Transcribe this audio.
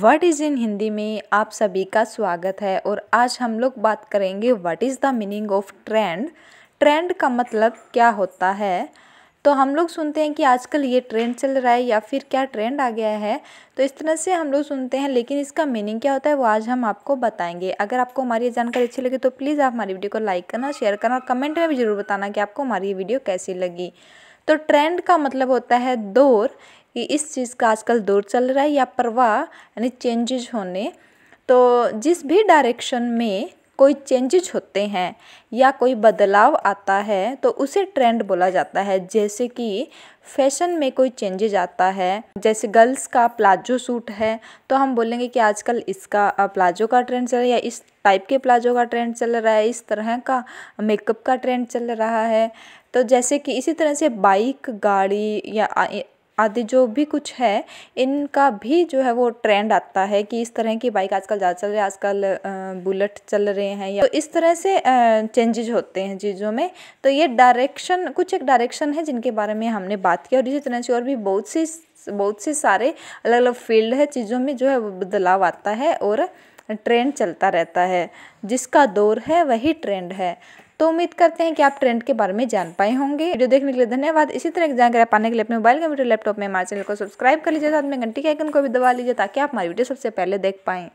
word is in Hindi में आप सभी का स्वागत है और आज हम लोग बात करेंगे what is the meaning of trend trend का मतलब क्या होता है तो हम लोग सुनते हैं कि आजकल ये ट्रेंड चल रहा है या फिर क्या ट्रेंड आ गया है तो इस तरह से हम लोग सुनते हैं लेकिन इसका मीनिंग क्या होता है वो आज हम आपको बताएंगे अगर आपको हमारी ये जानकारी अच्छी लगी तो प्लीज़ आप हमारी वीडियो को लाइक करना शेयर करना और कमेंट में भी ज़रूर बताना कि आपको हमारी ये वीडियो कैसी लगी तो ट्रेंड का मतलब होता है दौर कि इस चीज़ का आजकल दौर चल रहा है या प्रवाह यानी चेंजेज होने तो जिस भी डायरेक्शन में कोई चेंजेज होते हैं या कोई बदलाव आता है तो उसे ट्रेंड बोला जाता है जैसे कि फैशन में कोई चेंजेज आता है जैसे गर्ल्स का प्लाजो सूट है तो हम बोलेंगे कि आजकल इसका प्लाजो का ट्रेंड चल रहा है या इस टाइप के प्लाजो का ट्रेंड चल रहा है इस तरह का मेकअप का ट्रेंड चल रहा है तो जैसे कि इसी तरह से बाइक गाड़ी या आदि जो भी कुछ है इनका भी जो है वो ट्रेंड आता है कि इस तरह की बाइक आजकल ज़्यादा चल रही है आजकल बुलेट चल रहे हैं या तो इस तरह से चेंजेज होते हैं चीज़ों में तो ये डायरेक्शन कुछ एक डायरेक्शन है जिनके बारे में हमने बात की और इसी तरह से और भी बहुत सी बहुत से सारे अलग अलग फील्ड है चीज़ों में जो है बदलाव आता है और ट्रेंड चलता रहता है जिसका दौर है वही ट्रेंड है तो उम्मीद करते हैं कि आप ट्रेंड के बारे में जान पाए होंगे वीडियो देखने के लिए धन्यवाद इसी तरह की जानकारी पाने के लिए अपने मोबाइल कंप्यूटर लैपटॉप में हमारे चैनल को सब्सक्राइब कर लीजिए साथ में घंटी के आइकन को भी दबा लीजिए ताकि आप हमारी वीडियो सबसे पहले देख पाएँ